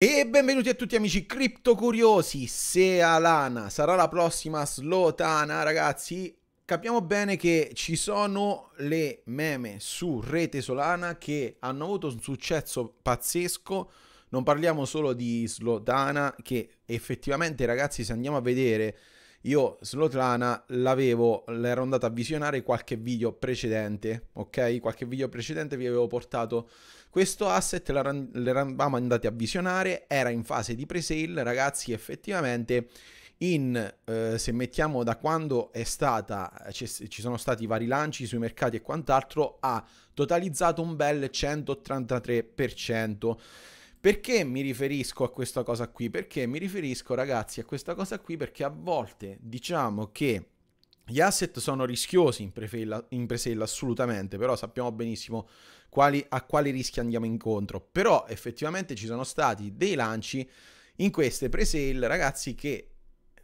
E benvenuti a tutti amici criptocuriosi, se Alana sarà la prossima Slotana ragazzi, capiamo bene che ci sono le meme su rete Solana che hanno avuto un successo pazzesco, non parliamo solo di Slotana che effettivamente ragazzi se andiamo a vedere io Slotlana l'avevo, l'ero andato a visionare qualche video precedente, ok? Qualche video precedente vi avevo portato questo asset, l'eravamo andati a visionare, era in fase di pre-sale, ragazzi, effettivamente in, eh, se mettiamo da quando è stata, ci sono stati vari lanci sui mercati e quant'altro, ha totalizzato un bel 183%. Perché mi riferisco a questa cosa qui? Perché mi riferisco, ragazzi, a questa cosa qui perché a volte diciamo che gli asset sono rischiosi in presale, in presale assolutamente, però sappiamo benissimo quali, a quali rischi andiamo incontro. Però effettivamente ci sono stati dei lanci in queste presale, ragazzi, che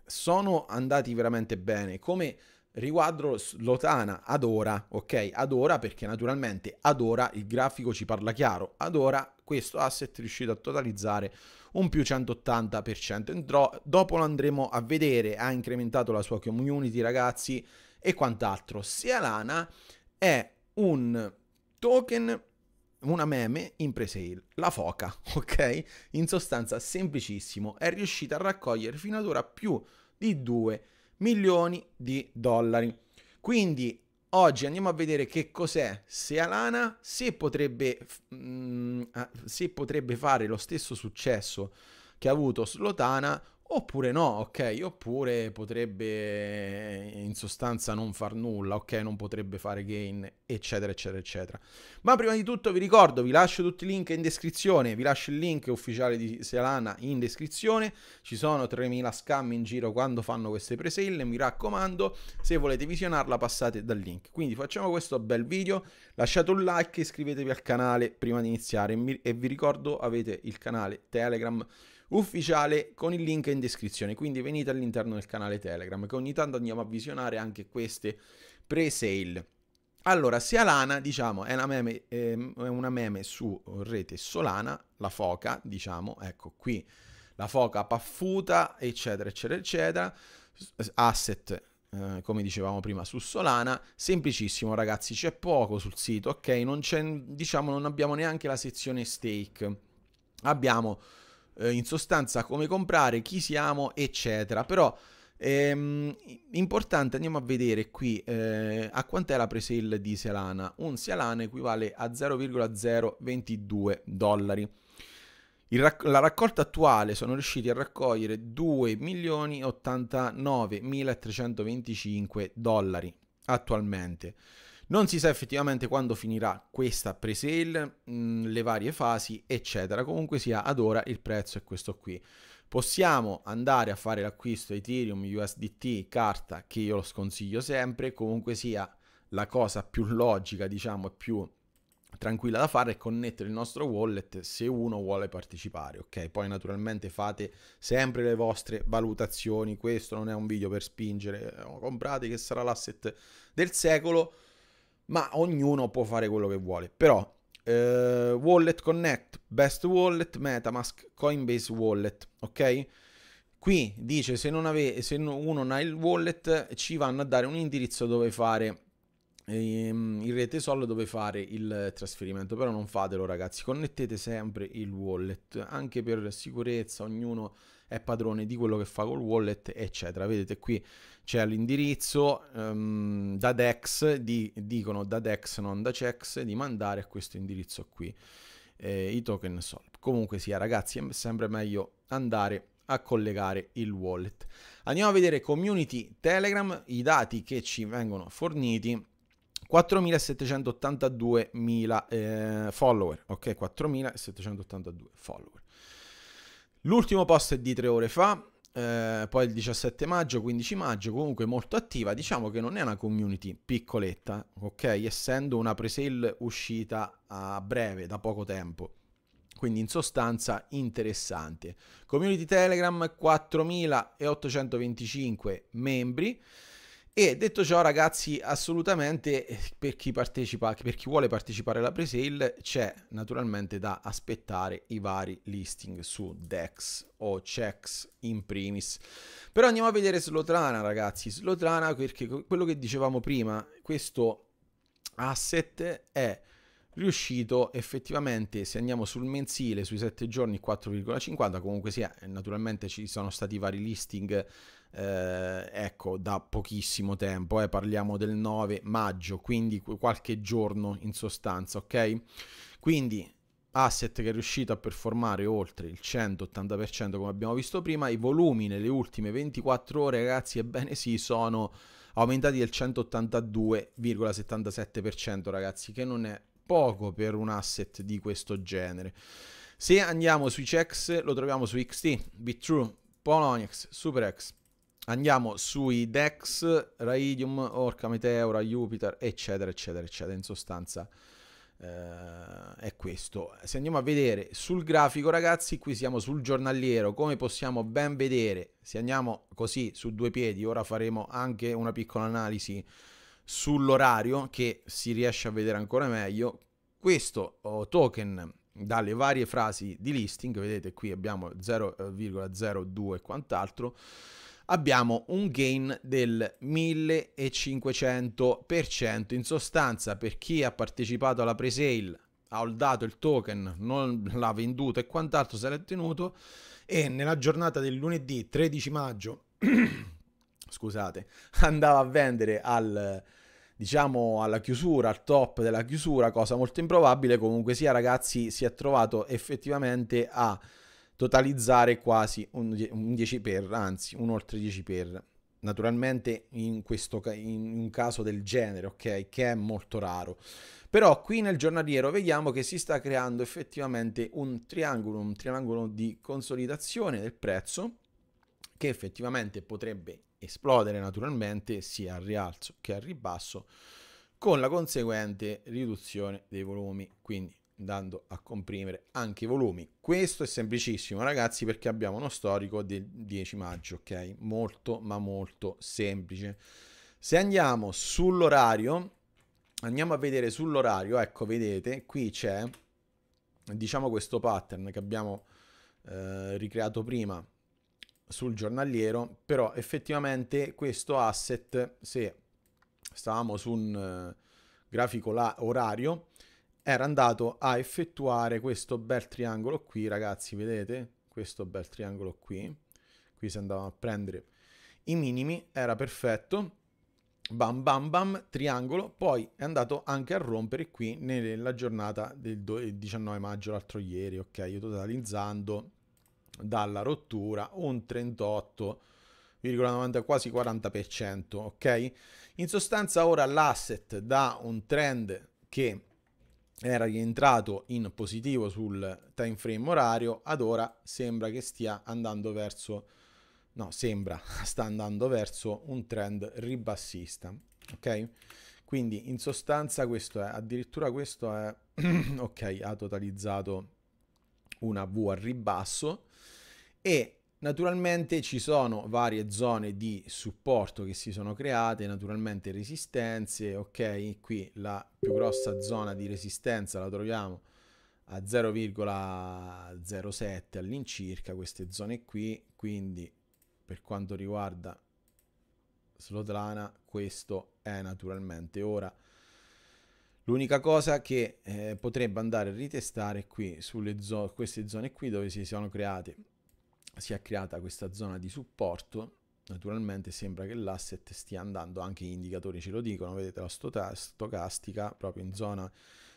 sono andati veramente bene. Come riguardo Lotana ad ora, ok? Ad ora perché naturalmente ad ora il grafico ci parla chiaro, ad ora questo asset è riuscito a totalizzare un più 180%. Entrò, dopo lo andremo a vedere, ha incrementato la sua community ragazzi e quant'altro. Sia Lana è un token una meme in presale, la foca, ok? In sostanza semplicissimo, è riuscita a raccogliere fino ad ora più di 2 milioni di dollari. Quindi Oggi andiamo a vedere che cos'è Sealana, se potrebbe, mh, mm, ah, se potrebbe fare lo stesso successo che ha avuto Slotana Oppure no, ok, oppure potrebbe eh, in sostanza non far nulla, ok, non potrebbe fare gain, eccetera, eccetera, eccetera. Ma prima di tutto vi ricordo, vi lascio tutti i link in descrizione, vi lascio il link ufficiale di Selana in descrizione, ci sono 3000 scam in giro quando fanno queste presale, mi raccomando, se volete visionarla passate dal link. Quindi facciamo questo bel video, lasciate un like, e iscrivetevi al canale prima di iniziare e vi ricordo avete il canale Telegram ufficiale con il link in descrizione, quindi venite all'interno del canale Telegram che ogni tanto andiamo a visionare anche queste pre-sale. Allora, se Alana, diciamo, è una meme, ehm, è una meme su rete Solana, la foca, diciamo, ecco qui, la foca paffuta, eccetera, eccetera, eccetera, asset eh, come dicevamo prima su Solana, semplicissimo ragazzi, c'è poco sul sito, ok? Non c'è, diciamo, non abbiamo neanche la sezione stake. Abbiamo eh, in sostanza come comprare, chi siamo, eccetera. Però ehm, importante, andiamo a vedere qui eh, a quant'è la presale di Selana. Un Selana equivale a 0,022 dollari. Rac la raccolta attuale sono riusciti a raccogliere 2.089.325 dollari attualmente. Non si sa effettivamente quando finirà questa presale, mh, mm, le varie fasi, eccetera. Comunque sia, ad ora il prezzo è questo qui. Possiamo andare a fare l'acquisto Ethereum, USDT, carta, che io lo sconsiglio sempre, comunque sia la cosa più logica, diciamo, e più tranquilla da fare è connettere il nostro wallet se uno vuole partecipare, ok? Poi naturalmente fate sempre le vostre valutazioni, questo non è un video per spingere, oh, comprate che sarà l'asset del secolo, ma ognuno può fare quello che vuole. Però eh, Wallet Connect, Best Wallet, Metamask, Coinbase Wallet, ok? Qui dice se, non ave- se uno non ha il wallet ci vanno a dare un indirizzo dove fare Ehm, in rete sol dove fare il trasferimento però non fatelo ragazzi connettete sempre il wallet anche per sicurezza ognuno è padrone di quello che fa col wallet eccetera vedete qui c'è l'indirizzo um, ehm, da dex di, dicono da dex non da cex di mandare a questo indirizzo qui eh, i token sol comunque sia ragazzi è sempre meglio andare a collegare il wallet andiamo a vedere community telegram i dati che ci vengono forniti 4.782.000 eh, follower, ok? 4.782 follower. L'ultimo post è di tre ore fa, eh, poi il 17 maggio, 15 maggio, comunque molto attiva. Diciamo che non è una community piccoletta, ok? Essendo una presale uscita a breve, da poco tempo. Quindi in sostanza interessante. Community Telegram 4.825 membri. E detto ciò, ragazzi, assolutamente eh, per chi partecipa, per chi vuole partecipare alla presale, c'è naturalmente da aspettare i vari listing su DEX o CEX in primis. Però andiamo a vedere Slotrana, ragazzi. Slotrana, perché quello che dicevamo prima, questo asset è riuscito effettivamente se andiamo sul mensile sui 7 giorni 4,50 comunque sia eh, naturalmente ci sono stati vari listing eh, ecco, da pochissimo tempo, eh, parliamo del 9 maggio, quindi qualche giorno in sostanza, ok? Quindi asset che è riuscito a performare oltre il 180% come abbiamo visto prima, i volumi nelle ultime 24 ore, ragazzi, ebbene sì, sono aumentati del 182,77%, ragazzi, che non è poco per un asset di questo genere. Se andiamo sui checks, lo troviamo su XT, BitTrue, Poloniex, SuperX, andiamo sui DEX, Raidium, Orca, Meteora, Jupiter, eccetera, eccetera, eccetera. In sostanza eh, è questo. Se andiamo a vedere sul grafico, ragazzi, qui siamo sul giornaliero. Come possiamo ben vedere, se andiamo così su due piedi, ora faremo anche una piccola analisi sull'orario che si riesce a vedere ancora meglio. Questo token dalle varie frasi di listing, vedete qui abbiamo 0,02 eh, e quant'altro, abbiamo un gain del 1500%, in sostanza per chi ha partecipato alla presale ha holdato il token, non l'ha venduto e quant'altro se l'è tenuto e nella giornata del lunedì 13 maggio scusate, andava a vendere al diciamo alla chiusura, al top della chiusura, cosa molto improbabile, comunque sia ragazzi, si è trovato effettivamente a totalizzare quasi un, un 10 per, anzi un oltre 10 per. Naturalmente in, questo, in un caso del genere, ok? Che è molto raro. Però qui nel giornaliero vediamo che si sta creando effettivamente un triangolo, un triangolo di consolidazione del prezzo che effettivamente potrebbe esplodere naturalmente sia al rialzo che al ribasso con la conseguente riduzione dei volumi. Quindi andando a comprimere anche i volumi. Questo è semplicissimo ragazzi perché abbiamo uno storico del 10 maggio, ok? Molto ma molto semplice. Se andiamo sull'orario, andiamo a vedere sull'orario, ecco vedete, qui c'è diciamo questo pattern che abbiamo eh, ricreato prima sul giornaliero, però effettivamente questo asset se stavamo su un eh, grafico orario era andato a effettuare questo bel triangolo qui, ragazzi, vedete? Questo bel triangolo qui, qui si andavano a prendere i minimi, era perfetto, bam bam bam, triangolo, poi è andato anche a rompere qui nella giornata del 19 maggio, l'altro ieri, ok? Io totalizzando dalla rottura un 38 quasi 40%, ok? In sostanza ora l'asset da un trend che era rientrato in positivo sul time frame orario, ad ora sembra che stia andando verso, no, sembra, sta andando verso un trend ribassista, ok? Quindi in sostanza questo è, addirittura questo è, ok, ha totalizzato una V al ribasso e Naturalmente ci sono varie zone di supporto che si sono create, naturalmente resistenze, ok, qui la più grossa zona di resistenza la troviamo a 0,07 all'incirca, queste zone qui, quindi per quanto riguarda Slotlana questo è naturalmente ora L'unica cosa che eh, potrebbe andare a ritestare qui sulle zo queste zone qui dove si sono create si è creata questa zona di supporto naturalmente sembra che l'asset stia andando, anche gli indicatori ce lo dicono, vedete la stocastica proprio in zona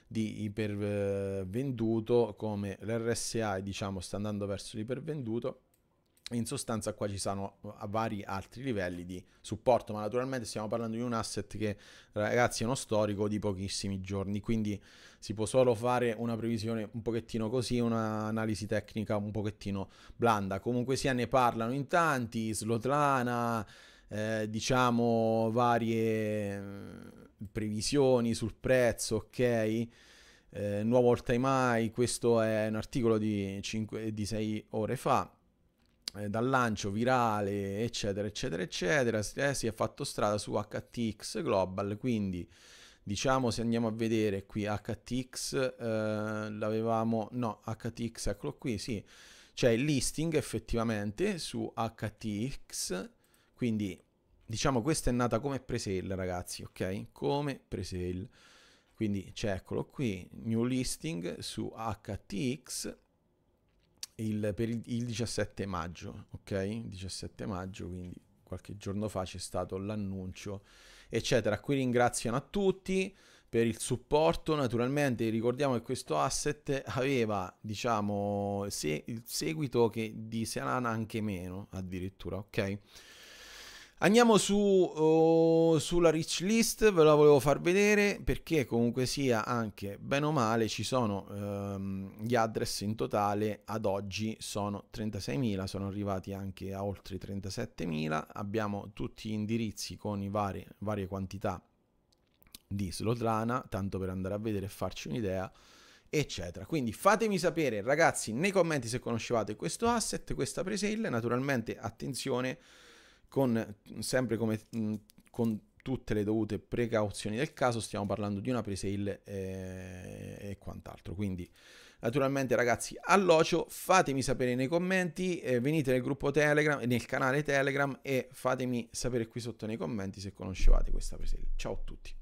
di ipervenduto, come l'RSI diciamo sta andando verso l'ipervenduto, in sostanza qua ci sono uh, vari altri livelli di supporto, ma naturalmente stiamo parlando di un asset che ragazzi è uno storico di pochissimi giorni, quindi si può solo fare una previsione un pochettino così, un'analisi tecnica un pochettino blanda. Comunque sia ne parlano in tanti, Slotlana, eh, diciamo varie mm, previsioni sul prezzo, ok? Eh, nuovo all time high, questo è un articolo di, 5, di 6 ore fa eh, dal lancio virale, eccetera, eccetera, eccetera, eh, si è fatto strada su HTX Global, quindi diciamo se andiamo a vedere qui HTX, eh, l'avevamo, no, HTX, eccolo qui, sì, c'è il listing effettivamente su HTX, quindi diciamo questa è nata come presale ragazzi, ok? Come presale. Quindi c'è eccolo qui, new listing su HTX il, per il, il 17 maggio, ok? 17 maggio, quindi qualche giorno fa c'è stato l'annuncio, eccetera. Qui ringraziano a tutti per il supporto. Naturalmente ricordiamo che questo asset aveva, diciamo, se- il seguito che di Serana anche meno, addirittura, ok? Andiamo su, oh, sulla rich list, ve la volevo far vedere perché comunque sia anche bene o male ci sono ehm, gli address in totale ad oggi sono 36.000, sono arrivati anche a oltre 37.000, abbiamo tutti gli indirizzi con i vari, varie quantità di Slotrana, tanto per andare a vedere e farci un'idea eccetera. Quindi fatemi sapere ragazzi nei commenti se conoscevate questo asset, questa presale, naturalmente attenzione con, sempre come con tutte le dovute precauzioni del caso, stiamo parlando di una presale e, eh, e quant'altro. Quindi, naturalmente, ragazzi, all'ocio, fatemi sapere nei commenti, eh, venite nel gruppo Telegram, nel canale Telegram e fatemi sapere qui sotto nei commenti se conoscevate questa presale. Ciao a tutti.